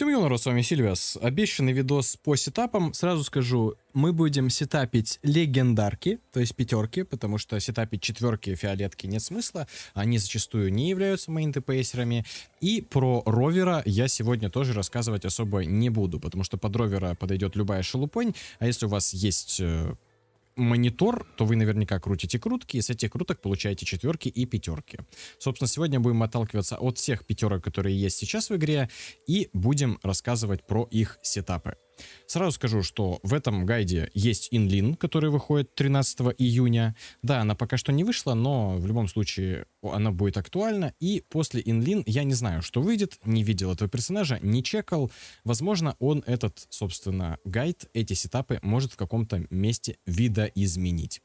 Всем юнору, с вами Сильвиас. Обещанный видос по сетапам. Сразу скажу, мы будем сетапить легендарки, то есть пятерки, потому что сетапить четверки и фиолетки нет смысла. Они зачастую не являются моим тпсерами. И про ровера я сегодня тоже рассказывать особо не буду, потому что под ровера подойдет любая шелупонь. А если у вас есть э, монитор, то вы наверняка крутите крутки, и с этих круток получаете четверки и пятерки. Собственно, сегодня будем отталкиваться от всех пятерок, которые есть сейчас в игре, и будем рассказывать про их сетапы. Сразу скажу, что в этом гайде есть инлин, который выходит 13 июня. Да, она пока что не вышла, но в любом случае она будет актуальна. И после инлин я не знаю, что выйдет, не видел этого персонажа, не чекал. Возможно, он этот, собственно, гайд, эти сетапы может в каком-то месте видоизменить.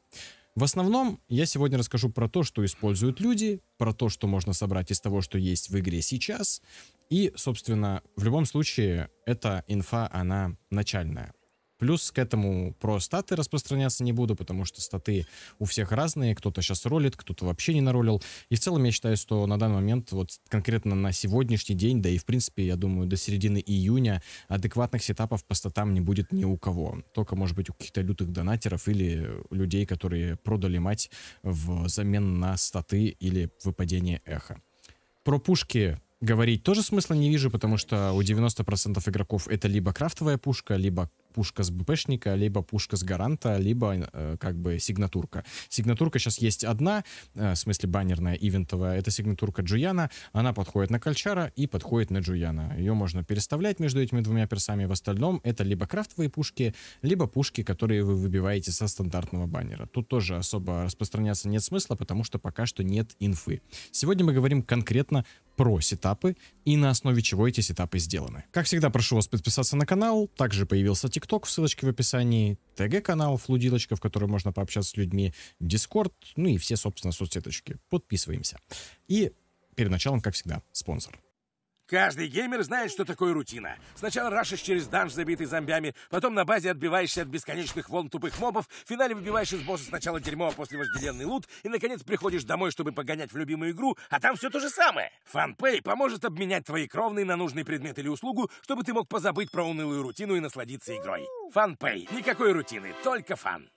В основном я сегодня расскажу про то, что используют люди, про то, что можно собрать из того, что есть в игре сейчас, и, собственно, в любом случае, эта инфа, она начальная. Плюс к этому про статы распространяться не буду, потому что статы у всех разные. Кто-то сейчас ролит, кто-то вообще не наролил. И в целом я считаю, что на данный момент, вот конкретно на сегодняшний день, да и в принципе, я думаю, до середины июня адекватных сетапов по статам не будет ни у кого. Только, может быть, у каких-то лютых донатеров или людей, которые продали мать взамен на статы или выпадение эха. Про пушки говорить тоже смысла не вижу, потому что у 90% игроков это либо крафтовая пушка, либо пушка с БПшника, либо пушка с гаранта, либо э, как бы сигнатурка. Сигнатурка сейчас есть одна, э, в смысле баннерная, ивентовая, это сигнатурка Джуяна, она подходит на Кальчара и подходит на Джуяна. Ее можно переставлять между этими двумя персами, в остальном это либо крафтовые пушки, либо пушки, которые вы выбиваете со стандартного баннера. Тут тоже особо распространяться нет смысла, потому что пока что нет инфы. Сегодня мы говорим конкретно про сетапы и на основе чего эти сетапы сделаны. Как всегда, прошу вас подписаться на канал. Также появился ТикТок, ссылочки в описании, ТГ-канал Флудилочка, в котором можно пообщаться с людьми, Дискорд, ну и все, собственно, соцсеточки. Подписываемся. И перед началом, как всегда, спонсор. Каждый геймер знает, что такое рутина. Сначала рашишь через данж, забитый зомбями, потом на базе отбиваешься от бесконечных волн тупых мобов, в финале выбиваешь из босса сначала дерьмо, а после вожделенный лут, и, наконец, приходишь домой, чтобы погонять в любимую игру, а там все то же самое. FunPay поможет обменять твои кровные на нужный предмет или услугу, чтобы ты мог позабыть про унылую рутину и насладиться игрой. FunPay. Никакой рутины, только фан.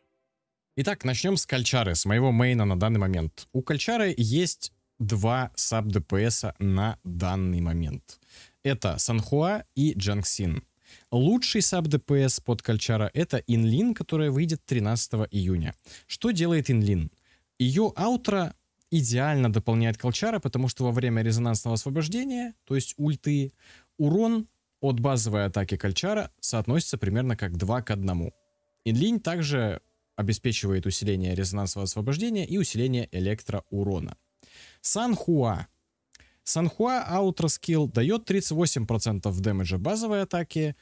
Итак, начнем с Кальчары, с моего мейна на данный момент. У Кальчары есть два саб-ДПС на данный момент. Это Санхуа и Джанксин. Лучший саб-ДПС под Кальчара — это Инлин, которая выйдет 13 июня. Что делает Инлин? Ее аутро идеально дополняет Кальчара, потому что во время резонансного освобождения, то есть ульты, урон от базовой атаки Кальчара соотносится примерно как 2 к 1. Инлин также обеспечивает усиление резонансного освобождения и усиление электроурона. Санхуа. Санхуа Outer Skill дает 38% дэмэджа базовой атаки,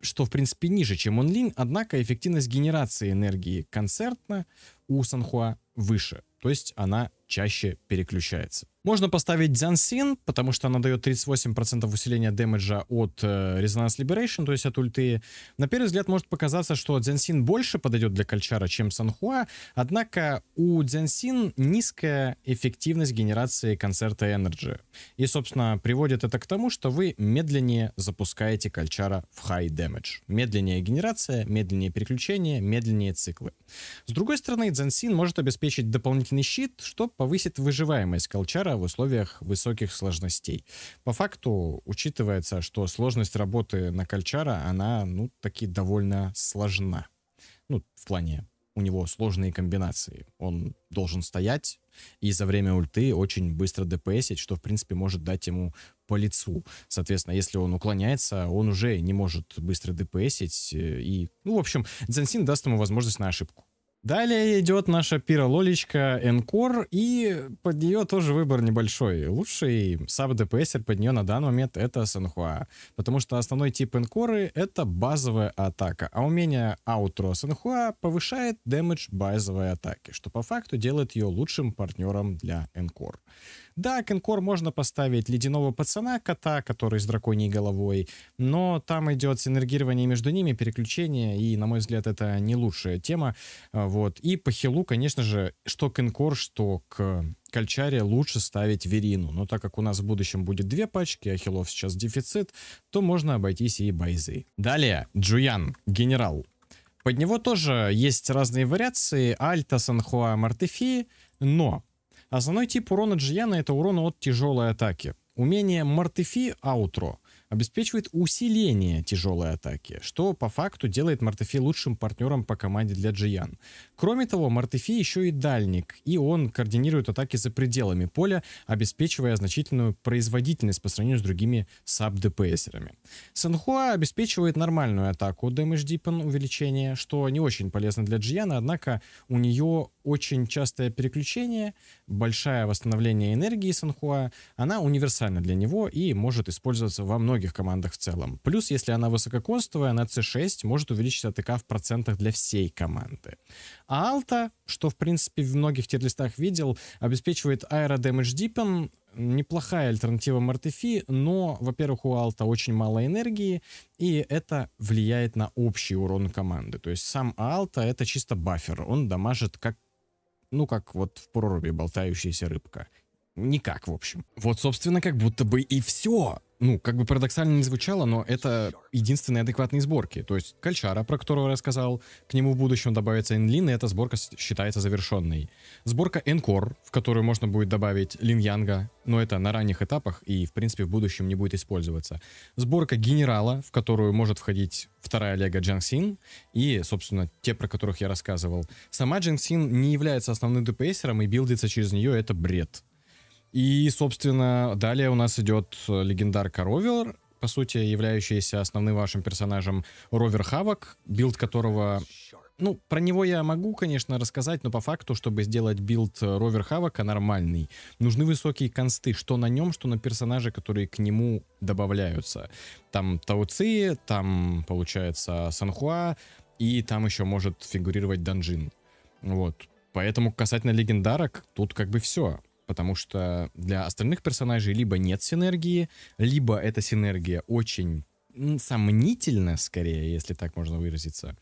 что в принципе ниже, чем Онлин, однако эффективность генерации энергии концертно у Санхуа выше, то есть она чаще переключается. Можно поставить Дзянсин, потому что она дает 38% усиления дэмэджа от э, Resonance Liberation, то есть от ульты. На первый взгляд может показаться, что Дзянсин больше подойдет для Кальчара, чем Санхуа, однако у Дзянсин низкая эффективность генерации концерта Energy. И, собственно, приводит это к тому, что вы медленнее запускаете Кальчара в high damage. Медленнее генерация, медленнее переключение, медленнее циклы. С другой стороны, Дзянсин может обеспечить дополнительный щит, что, повысит выживаемость колчара в условиях высоких сложностей. По факту учитывается, что сложность работы на кольчара, она, ну, таки довольно сложна. Ну, в плане у него сложные комбинации. Он должен стоять и за время ульты очень быстро дпсить, что, в принципе, может дать ему по лицу. Соответственно, если он уклоняется, он уже не может быстро дпсить. Э, и, ну, в общем, Дзенсин даст ему возможность на ошибку. Далее идет наша пирололечка Энкор, и под нее тоже выбор небольшой. Лучший саб-ДПСер под нее на данный момент это Сенхуа, потому что основной тип Энкоры это базовая атака, а умение аутро Сенхуа повышает дэмэдж базовой атаки, что по факту делает ее лучшим партнером для Энкор. Да, Кенкор можно поставить ледяного пацана, кота, который с драконьей головой, но там идет синергирование между ними, переключение, и, на мой взгляд, это не лучшая тема. А, вот. И по хилу, конечно же, что Кенкор, что к Кальчаре лучше ставить Верину. Но так как у нас в будущем будет две пачки, а хилов сейчас дефицит, то можно обойтись и Байзы. Далее, Джуян, генерал. Под него тоже есть разные вариации, Альта, Санхуа, Мартефи, но Основной тип урона Джияна — это урон от тяжелой атаки. Умение Мартефи Аутро обеспечивает усиление тяжелой атаки, что по факту делает Мартефи лучшим партнером по команде для Джиян. Кроме того, Мартефи еще и дальник, и он координирует атаки за пределами поля, обеспечивая значительную производительность по сравнению с другими саб-ДПСерами. Сенхуа обеспечивает нормальную атаку Damage Deepen увеличение, что не очень полезно для Джияна, однако у нее очень частое переключение, большое восстановление энергии Санхуа, она универсальна для него и может использоваться во многих командах в целом. Плюс, если она высококостовая, на C6 может увеличить АТК в процентах для всей команды. А Алта, что в принципе в многих тирлистах видел, обеспечивает Aero Damage Deepen, неплохая альтернатива Мартефи, но, во-первых, у Алта очень мало энергии, и это влияет на общий урон команды. То есть сам Алта — это чисто бафер, он дамажит как ну, как вот в проруби болтающаяся рыбка. Никак, в общем. Вот, собственно, как будто бы и все ну, как бы парадоксально не звучало, но это единственные адекватные сборки. То есть Кальчара, про которого я рассказал, к нему в будущем добавится Энлин, и эта сборка считается завершенной. Сборка Энкор, в которую можно будет добавить Лин Янга, но это на ранних этапах и, в принципе, в будущем не будет использоваться. Сборка Генерала, в которую может входить вторая Лего Джансин и, собственно, те, про которых я рассказывал. Сама Джансин не является основным ДПСером и билдится через нее это бред. И, собственно, далее у нас идет э, легендарка Ровер, по сути, являющийся основным вашим персонажем Ровер Хавок, билд которого ну, про него я могу, конечно, рассказать, но по факту, чтобы сделать билд э, Ровер Хавока нормальный, нужны высокие консты, что на нем, что на персонаже, которые к нему добавляются. Там Тауци, там, получается, Санхуа, и там еще может фигурировать Данжин. Вот. Поэтому касательно легендарок, тут как бы все потому что для остальных персонажей либо нет синергии, либо эта синергия очень сомнительна, скорее, если так можно выразиться,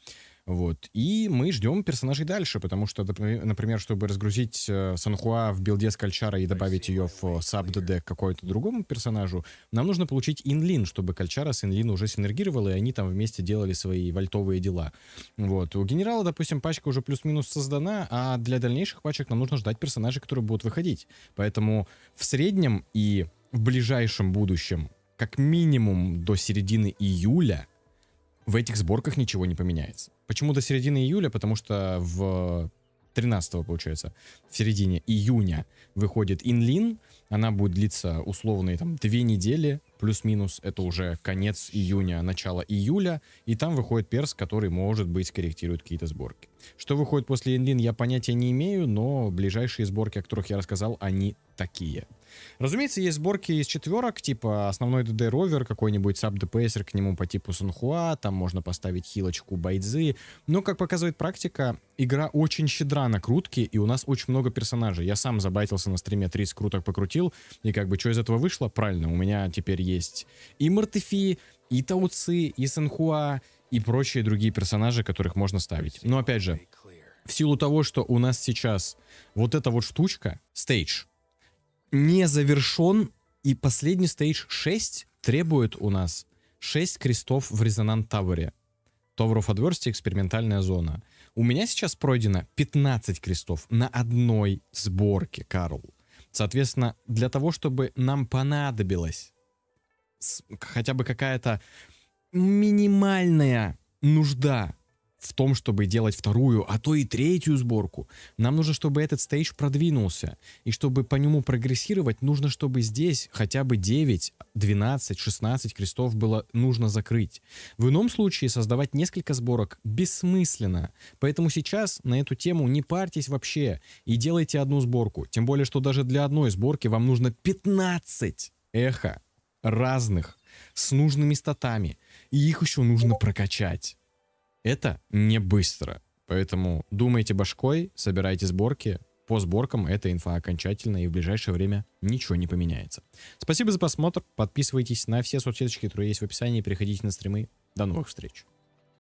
вот. И мы ждем персонажей дальше, потому что, например, чтобы разгрузить э, Санхуа в билде Кальчара и добавить ее в саб-ДД к какому-то другому персонажу, нам нужно получить инлин, чтобы Кальчара с инлин уже синергировал, и они там вместе делали свои вольтовые дела. Вот. У генерала, допустим, пачка уже плюс-минус создана, а для дальнейших пачек нам нужно ждать персонажей, которые будут выходить. Поэтому в среднем и в ближайшем будущем, как минимум до середины июля, в этих сборках ничего не поменяется. Почему до середины июля? Потому что в 13 получается, в середине июня выходит Инлин. Она будет длиться условные там две недели, плюс-минус. Это уже конец июня, начало июля. И там выходит перс, который, может быть, корректирует какие-то сборки. Что выходит после Инлин, я понятия не имею, но ближайшие сборки, о которых я рассказал, они такие. Разумеется, есть сборки из четверок, типа основной ДД-ровер, какой-нибудь саб-ДПСер к нему по типу Сунхуа, там можно поставить хилочку Байдзы. Но, как показывает практика, игра очень щедра на крутки, и у нас очень много персонажей. Я сам забайтился на стриме 30 круток покрутил, и как бы что из этого вышло? Правильно, у меня теперь есть и Мартефи, и Тауцы, и Сунхуа и прочие другие персонажи, которых можно ставить. Но опять же, в силу того, что у нас сейчас вот эта вот штучка, стейдж, не завершен, и последний стейдж 6 требует у нас 6 крестов в резонант Тавере Tower of Adversity экспериментальная зона. У меня сейчас пройдено 15 крестов на одной сборке, Карл. Соответственно, для того, чтобы нам понадобилось хотя бы какая-то минимальная нужда в том, чтобы делать вторую, а то и третью сборку. Нам нужно, чтобы этот стейдж продвинулся. И чтобы по нему прогрессировать, нужно, чтобы здесь хотя бы 9, 12, 16 крестов было нужно закрыть. В ином случае создавать несколько сборок бессмысленно. Поэтому сейчас на эту тему не парьтесь вообще и делайте одну сборку. Тем более, что даже для одной сборки вам нужно 15 эхо разных с нужными статами. И их еще нужно прокачать. Это не быстро. Поэтому думайте башкой, собирайте сборки. По сборкам эта инфа окончательно и в ближайшее время ничего не поменяется. Спасибо за просмотр. Подписывайтесь на все соцсеточки, которые есть в описании. Переходите на стримы. До новых встреч.